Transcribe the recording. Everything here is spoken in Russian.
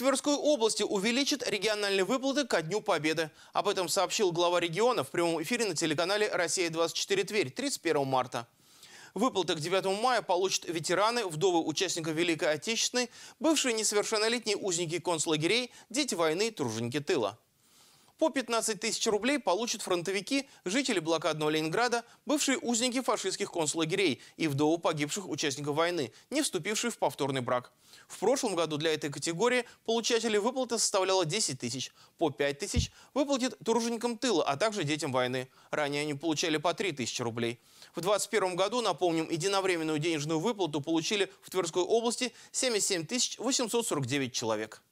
Тверской области увеличат региональные выплаты ко Дню Победы. Об этом сообщил глава региона в прямом эфире на телеканале «Россия-24 Тверь» 31 марта. Выплаты к 9 мая получат ветераны, вдовы участников Великой Отечественной, бывшие несовершеннолетние узники концлагерей, дети войны, труженики тыла. По 15 тысяч рублей получат фронтовики, жители блокадного Ленинграда, бывшие узники фашистских концлагерей и вдовы погибших участников войны, не вступившие в повторный брак. В прошлом году для этой категории получатели выплаты составляло 10 тысяч. По 5 тысяч выплатит труженикам тыла, а также детям войны. Ранее они получали по 3 тысячи рублей. В 2021 году, напомним, единовременную денежную выплату получили в Тверской области 77 849 человек.